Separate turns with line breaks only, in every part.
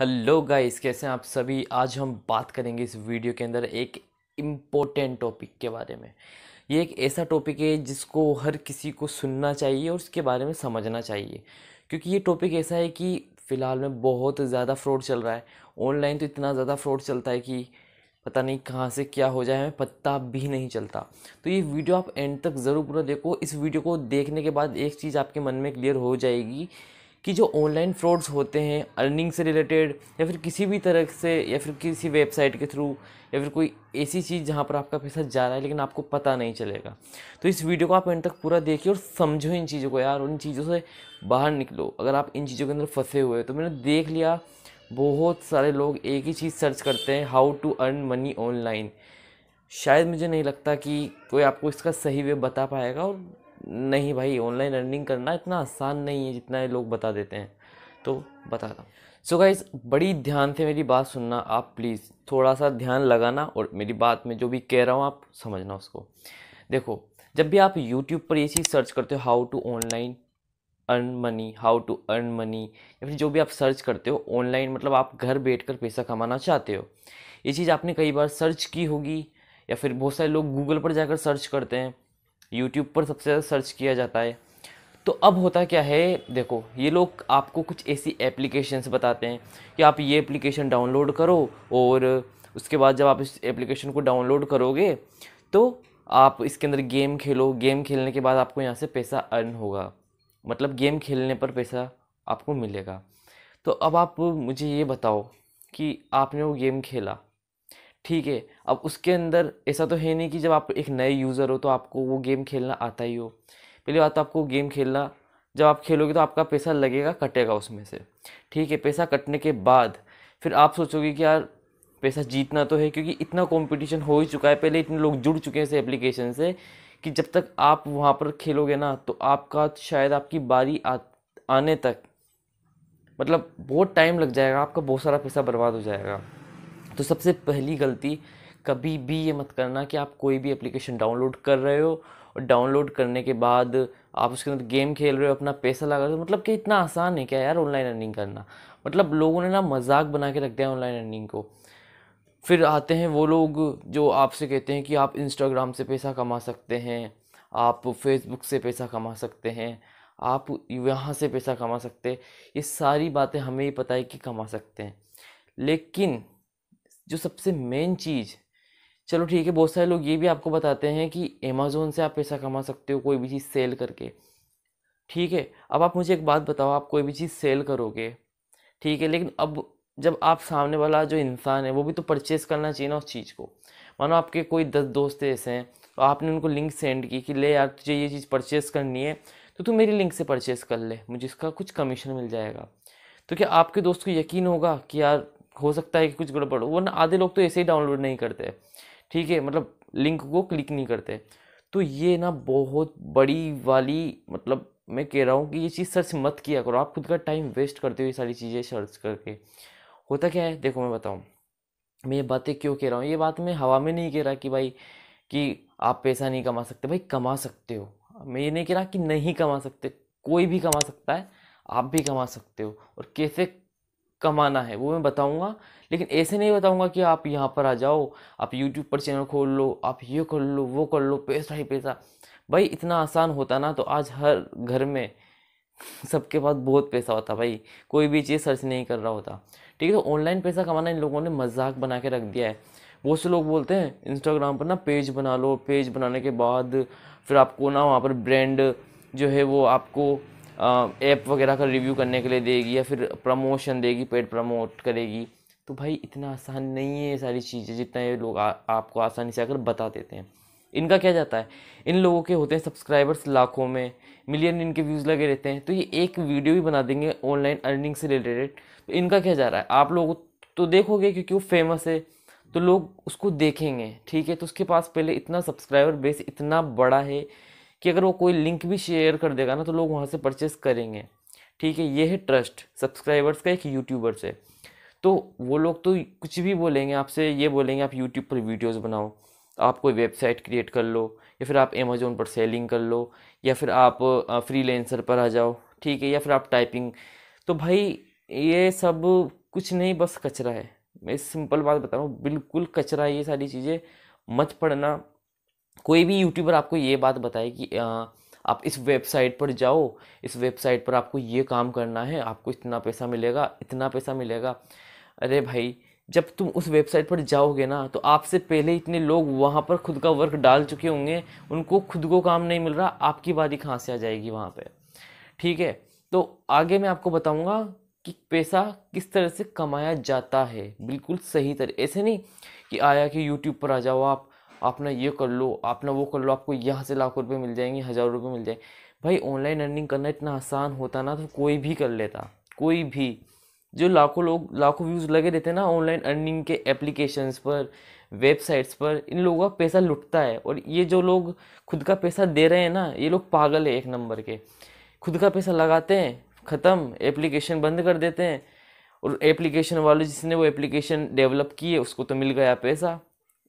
hello guys कैसे हैं आप सभी आज हम बात करेंगे इस वीडियो के अंदर एक इम्पोर्टेंट टॉपिक के बारे में ये एक ऐसा टॉपिक है जिसको हर किसी को सुनना चाहिए और उसके बारे में समझना चाहिए क्योंकि ये टॉपिक ऐसा है कि फ़िलहाल में बहुत ज़्यादा फ्रॉड चल रहा है ऑनलाइन तो इतना ज़्यादा फ्रॉड चलता है कि पता नहीं कहाँ से क्या हो जाए हमें पता भी नहीं चलता तो ये वीडियो आप एंड तक ज़रूर पूरा देखो इस वीडियो को देखने के बाद एक चीज़ आपके मन में क्लियर हो जाएगी कि जो ऑनलाइन फ्रॉड्स होते हैं अर्निंग से रिलेटेड या फिर किसी भी तरह से या फिर किसी वेबसाइट के थ्रू या फिर कोई ऐसी चीज़ जहाँ पर आपका पैसा जा रहा है लेकिन आपको पता नहीं चलेगा तो इस वीडियो को आप एंड तक पूरा देखिए और समझो इन चीज़ों को यार उन चीज़ों से बाहर निकलो अगर आप इन चीज़ों के अंदर फंसे हुए तो मैंने देख लिया बहुत सारे लोग एक ही चीज़ सर्च करते हैं how to earn money online शायद मुझे नहीं लगता कि कोई आपको इसका सही वे बता पाएगा और नहीं भाई ऑनलाइन अर्निंग करना इतना आसान नहीं है जितना लोग बता देते हैं तो बता दो सो गाइज बड़ी ध्यान से मेरी बात सुनना आप प्लीज़ थोड़ा सा ध्यान लगाना और मेरी बात में जो भी कह रहा हूँ आप समझना उसको देखो जब भी आप यूट्यूब पर ये चीज़ सर्च करते हो how to online earn money how to earn money या फिर जो भी आप सर्च करते हो ऑनलाइन मतलब आप घर बैठ कर पैसा कमाना चाहते हो ये चीज़ आपने कई बार सर्च की होगी या फिर बहुत सारे लोग गूगल पर जाकर सर्च करते हैं यूट्यूब पर सबसे ज़्यादा सर्च किया जाता है तो अब होता क्या है देखो ये लोग आपको कुछ ऐसी एप्लीकेशंस बताते हैं कि आप ये एप्लीकेशन डाउनलोड करो और उसके बाद जब आप इस एप्लीकेशन को डाउनलोड करोगे तो आप इसके अंदर गेम खेलो गेम खेलने के बाद आपको यहाँ से पैसा अर्न होगा मतलब गेम खेलने पर पैसा आपको मिलेगा तो अब आप मुझे ये बताओ कि आपने वो गेम खेला ठीक है अब उसके अंदर ऐसा तो है नहीं कि जब आप एक नए यूज़र हो तो आपको वो गेम खेलना आता ही हो पहली बात तो आपको गेम खेलना जब आप खेलोगे तो आपका पैसा लगेगा कटेगा उसमें से ठीक है पैसा कटने के बाद फिर आप सोचोगे कि यार पैसा जीतना तो है क्योंकि इतना कंपटीशन हो ही चुका है पहले इतने लोग जुड़ चुके हैं इस एप्लीकेशन से कि जब तक आप वहाँ पर खेलोगे ना तो आपका शायद आपकी बारी आ, आने तक मतलब बहुत टाइम लग जाएगा आपका बहुत सारा पैसा बर्बाद हो जाएगा तो सबसे पहली गलती कभी भी ये मत करना कि आप कोई भी एप्लीकेशन डाउनलोड कर रहे हो और डाउनलोड करने के बाद आप उसके अंदर गेम खेल रहे हो अपना पैसा लगा रहे हो मतलब कि इतना आसान है क्या यार ऑनलाइन अर्निंग करना मतलब लोगों ने ना मजाक बना के रख दिया ऑनलाइन अर्निंग को फिर आते हैं वो लोग जो आपसे कहते हैं कि आप इंस्टाग्राम से पैसा कमा सकते हैं आप फेसबुक से पैसा कमा सकते हैं आप यहाँ से पैसा कमा सकते हैं ये सारी बातें हमें ही पता है कि कमा सकते हैं लेकिन जो सबसे मेन चीज़ चलो ठीक है बहुत सारे लोग ये भी आपको बताते हैं कि अमेज़ोन से आप पैसा कमा सकते हो कोई भी चीज़ सेल करके ठीक है अब आप मुझे एक बात बताओ आप कोई भी चीज़ सेल करोगे ठीक है लेकिन अब जब आप सामने वाला जो इंसान है वो भी तो परचेस करना चाहिए ना उस चीज़ को मानो आपके कोई दस दोस्त ऐसे हैं तो आपने उनको लिंक सेंड की कि ले यार तुझे ये चीज़ परचेस करनी है तो तू मेरी लिंक से परचेज़ कर ले मुझे इसका कुछ कमीशन मिल जाएगा तो क्या आपके दोस्त को यकीन होगा कि यार हो सकता है कि कुछ गड़बड़ वरना आधे लोग तो ऐसे ही डाउनलोड नहीं करते ठीक है मतलब लिंक को क्लिक नहीं करते तो ये ना बहुत बड़ी वाली मतलब मैं कह रहा हूँ कि ये चीज़ सर्च मत किया करो आप खुद का टाइम वेस्ट करते हो ये सारी चीज़ें सर्च करके होता क्या है देखो मैं बताऊँ मैं ये बातें क्यों कह रहा हूँ ये बात मैं हवा में नहीं कह रहा कि भाई कि आप पैसा नहीं कमा सकते भाई कमा सकते हो मैं ये नहीं कह रहा कि नहीं कमा सकते कोई भी कमा सकता है आप भी कमा सकते हो और कैसे कमाना है वो मैं बताऊंगा लेकिन ऐसे नहीं बताऊंगा कि आप यहाँ पर आ जाओ आप यूट्यूब पर चैनल खोल लो आप ये कर लो वो कर लो पैसा ही पैसा भाई इतना आसान होता ना तो आज हर घर में सबके पास बहुत पैसा होता भाई कोई भी चीज़ सर्च नहीं कर रहा होता ठीक है तो ऑनलाइन पैसा कमाना इन लोगों ने मजाक बना के रख दिया है बहुत से लोग बोलते हैं इंस्टाग्राम पर ना पेज बना लो पेज बनाने के बाद फिर आपको ना वहाँ पर ब्रांड जो है वो आपको ऐप वगैरह का रिव्यू करने के लिए देगी या फिर प्रमोशन देगी पेड प्रमोट करेगी तो भाई इतना आसान नहीं है ये सारी चीज़ें जितना ये लोग आ, आपको आसानी से आकर बता देते हैं इनका क्या जाता है इन लोगों के होते हैं सब्सक्राइबर्स लाखों में मिलियन इनके व्यूज़ लगे रहते हैं तो ये एक वीडियो भी बना देंगे ऑनलाइन अर्निंग से रिलेटेड तो इनका क्या जा रहा है आप लोग तो देखोगे क्योंकि वो फेमस है तो लोग उसको देखेंगे ठीक है तो उसके पास पहले इतना सब्सक्राइबर बेस इतना बड़ा है कि अगर वो कोई लिंक भी शेयर कर देगा ना तो लोग वहाँ से परचेस करेंगे ठीक है ये है ट्रस्ट सब्सक्राइबर्स का एक यूट्यूबर से तो वो लोग तो कुछ भी बोलेंगे आपसे ये बोलेंगे आप यूट्यूब पर वीडियोस बनाओ आप कोई वेबसाइट क्रिएट कर लो या फिर आप अमेजोन पर सेलिंग कर लो या फिर आप फ्रीलेंसर पर आ जाओ ठीक है या फिर आप टाइपिंग तो भाई ये सब कुछ नहीं बस कचरा है मैं सिंपल बात बता रहा हूँ बिल्कुल कचरा ये सारी चीज़ें मत पढ़ना कोई भी यूट्यूबर आपको ये बात बताए कि आ, आप इस वेबसाइट पर जाओ इस वेबसाइट पर आपको ये काम करना है आपको इतना पैसा मिलेगा इतना पैसा मिलेगा अरे भाई जब तुम उस वेबसाइट पर जाओगे ना तो आपसे पहले इतने लोग वहाँ पर खुद का वर्क डाल चुके होंगे उनको खुद को काम नहीं मिल रहा आपकी बात ही कहाँ से आ जाएगी वहाँ पर ठीक है तो आगे मैं आपको बताऊँगा कि पैसा किस तरह से कमाया जाता है बिल्कुल सही तरह ऐसे नहीं कि आया कि यूट्यूब पर आ जाओ आप आप ना ये कर लो आप ना वो कर लो आपको यहाँ से लाखों रुपये मिल जाएंगे हज़ारों रुपये मिल जाएंगे भाई ऑनलाइन अर्निंग करना इतना आसान होता ना तो कोई भी कर लेता कोई भी जो लाखों लोग लाखों व्यूज़ लगे रहते हैं ना ऑनलाइन अर्निंग के एप्लीकेशंस पर वेबसाइट्स पर इन लोगों का पैसा लुटता है और ये जो लोग खुद का पैसा दे रहे हैं ना ये लोग पागल है एक नंबर के खुद का पैसा लगाते हैं ख़त्म एप्लीकेशन बंद कर देते हैं और एप्लीकेशन वाले जिसने वो एप्लीकेशन डेवलप की है उसको तो मिल गया पैसा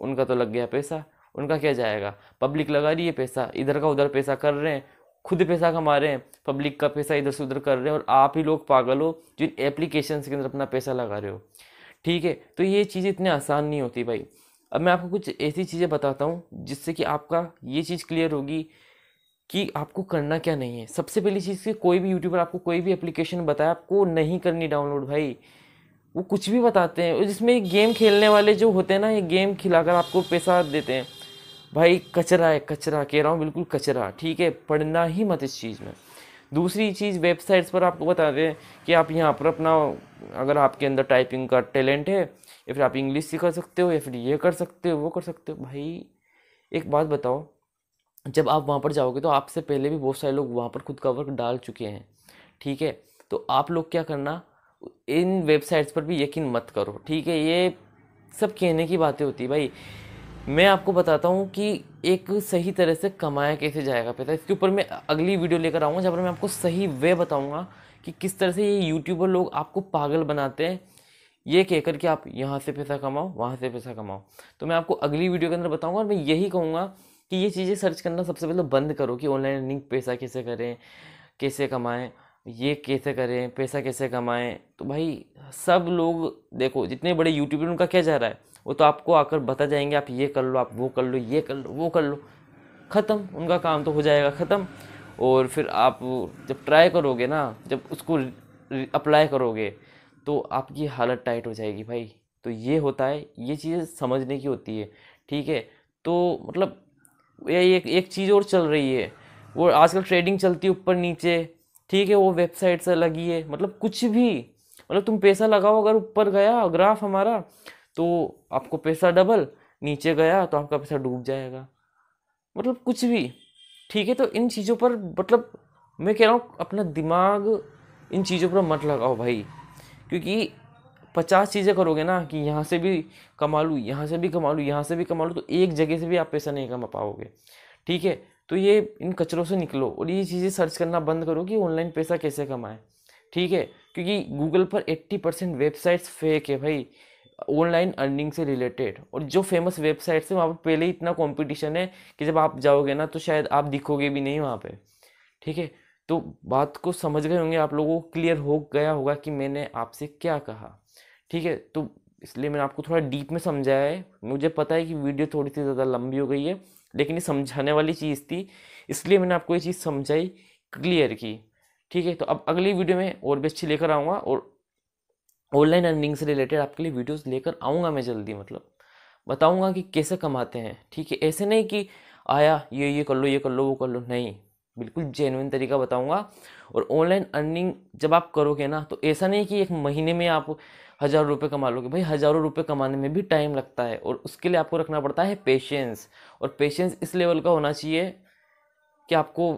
उनका तो लग गया पैसा उनका क्या जाएगा पब्लिक लगा रही है पैसा इधर का उधर पैसा कर रहे हैं खुद पैसा कमा रहे हैं पब्लिक का पैसा इधर से उधर कर रहे हैं और आप ही लोग पागल हो जिन एप्लीकेशन के अंदर अपना पैसा लगा रहे हो ठीक है तो ये चीज़ इतनी आसान नहीं होती भाई अब मैं आपको कुछ ऐसी चीज़ें बताता हूँ जिससे कि आपका ये चीज़ क्लियर होगी कि आपको करना क्या नहीं है सबसे पहली चीज़ कि कोई भी यूट्यूबर आपको कोई भी एप्लीकेशन बताए आपको नहीं करनी डाउनलोड भाई वो कुछ भी बताते हैं जिसमें गेम खेलने वाले जो होते हैं ना ये गेम खिलाकर आपको पैसा देते हैं भाई कचरा है कचरा कह रहा हूँ बिल्कुल कचरा ठीक है पढ़ना ही मत इस चीज़ में दूसरी चीज़ वेबसाइट्स पर आपको बता दें कि आप यहाँ पर अपना अगर आपके अंदर टाइपिंग का टैलेंट है या फिर आप इंग्लिश सिखा सकते हो या फिर ये कर सकते हो वो कर सकते हो भाई एक बात बताओ जब आप वहाँ पर जाओगे तो आपसे पहले भी बहुत सारे लोग वहाँ पर खुद का वर्क डाल चुके हैं ठीक है तो आप लोग क्या करना इन वेबसाइट्स पर भी यकीन मत करो ठीक है ये सब कहने की बातें होती है भाई मैं आपको बताता हूँ कि एक सही तरह से कमाया कैसे जाएगा पैसा इसके ऊपर मैं अगली वीडियो लेकर आऊँगा जहाँ पर मैं आपको सही वे बताऊँगा कि किस तरह से ये यूट्यूबर लोग आपको पागल बनाते हैं ये कहकर कि आप यहाँ से पैसा कमाओ वहाँ से पैसा कमाओ तो मैं आपको अगली वीडियो के अंदर बताऊँगा और मैं यही कहूँगा कि ये चीज़ें सर्च करना सबसे पहले बंद करो कि ऑनलाइन अर्निंग पैसा कैसे करें कैसे कमाएँ ये कैसे करें पैसा कैसे कमाएं तो भाई सब लोग देखो जितने बड़े यूट्यूबर उनका क्या जा रहा है वो तो आपको आकर बता जाएंगे आप ये कर लो आप वो कर लो ये कर लो वो कर लो ख़त्म उनका काम तो हो जाएगा ख़त्म और फिर आप जब ट्राई करोगे ना जब उसको अप्लाई करोगे तो आपकी हालत टाइट हो जाएगी भाई तो ये होता है ये चीज़ें समझने की होती है ठीक है तो मतलब ये एक एक चीज़ और चल रही है वो आजकल ट्रेडिंग चलती है ऊपर नीचे ठीक है वो वेबसाइट से लगी है मतलब कुछ भी मतलब तुम पैसा लगाओ अगर ऊपर गया ग्राफ हमारा तो आपको पैसा डबल नीचे गया तो आपका पैसा डूब जाएगा मतलब कुछ भी ठीक है तो इन चीज़ों पर मतलब मैं कह रहा हूँ अपना दिमाग इन चीज़ों पर मत लगाओ भाई क्योंकि पचास चीज़ें करोगे ना कि यहाँ से भी कमा लूँ यहाँ से भी कमा लूँ यहाँ से भी कमा लूँ तो एक जगह से भी आप पैसा नहीं कमा पाओगे ठीक है तो ये इन कचरों से निकलो और ये चीज़ें सर्च करना बंद करो कि ऑनलाइन पैसा कैसे कमाएं ठीक है क्योंकि गूगल पर 80 परसेंट वेबसाइट्स फेक है भाई ऑनलाइन अर्निंग से रिलेटेड और जो फेमस वेबसाइट्स हैं वहाँ पर पहले ही इतना कॉम्पिटिशन है कि जब आप जाओगे ना तो शायद आप दिखोगे भी नहीं वहाँ पर ठीक है तो बात को समझ गए होंगे आप लोगों को क्लियर हो गया होगा कि मैंने आपसे क्या कहा ठीक है तो इसलिए मैंने आपको थोड़ा डीप में समझाया है मुझे पता है कि वीडियो थोड़ी सी ज़्यादा लंबी हो गई है लेकिन ये समझाने वाली चीज़ थी इसलिए मैंने आपको ये चीज़ समझाई क्लियर की ठीक है तो अब अगली वीडियो में और भी अच्छी लेकर आऊँगा और ऑनलाइन अर्निंग से रिलेटेड आपके लिए वीडियोस लेकर आऊँगा मैं जल्दी मतलब बताऊँगा कि कैसे कमाते हैं ठीक है ऐसे नहीं कि आया ये ये कर लो ये कर लो वो कर लो नहीं बिल्कुल जेनविन तरीका बताऊँगा और ऑनलाइन अर्निंग जब आप करोगे ना तो ऐसा नहीं कि एक महीने में आप हज़ार रुपये कमा लोगे भाई हज़ारों रुपये कमाने में भी टाइम लगता है और उसके लिए आपको रखना पड़ता है पेशेंस और पेशेंस इस लेवल का होना चाहिए कि आपको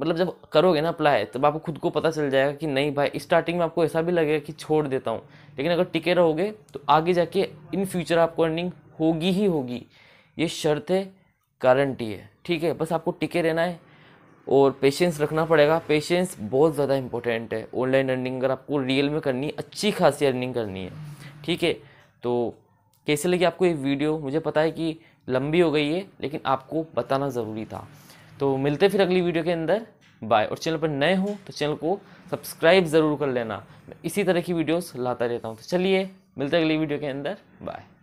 मतलब जब करोगे ना अप्लाई तब आपको खुद को पता चल जाएगा कि नहीं भाई स्टार्टिंग में आपको ऐसा भी लगेगा कि छोड़ देता हूँ लेकिन अगर टिके रहोगे तो आगे जाके इन फ्यूचर आपको अर्निंग होगी ही होगी ये शर्त है गारंटी है ठीक है बस आपको टिके रहना है और पेशेंस रखना पड़ेगा पेशेंस बहुत ज़्यादा इंपॉर्टेंट है ऑनलाइन अर्निंग अगर आपको रियल में करनी है अच्छी खासी अर्निंग करनी है ठीक है तो कैसे लगी आपको ये वीडियो मुझे पता है कि लंबी हो गई है लेकिन आपको बताना ज़रूरी था तो मिलते फिर अगली वीडियो के अंदर बाय और चैनल पर नए हो तो चैनल को सब्सक्राइब ज़रूर कर लेना मैं इसी तरह की वीडियोस लाता रहता हूँ तो चलिए मिलते अगली वीडियो के अंदर बाय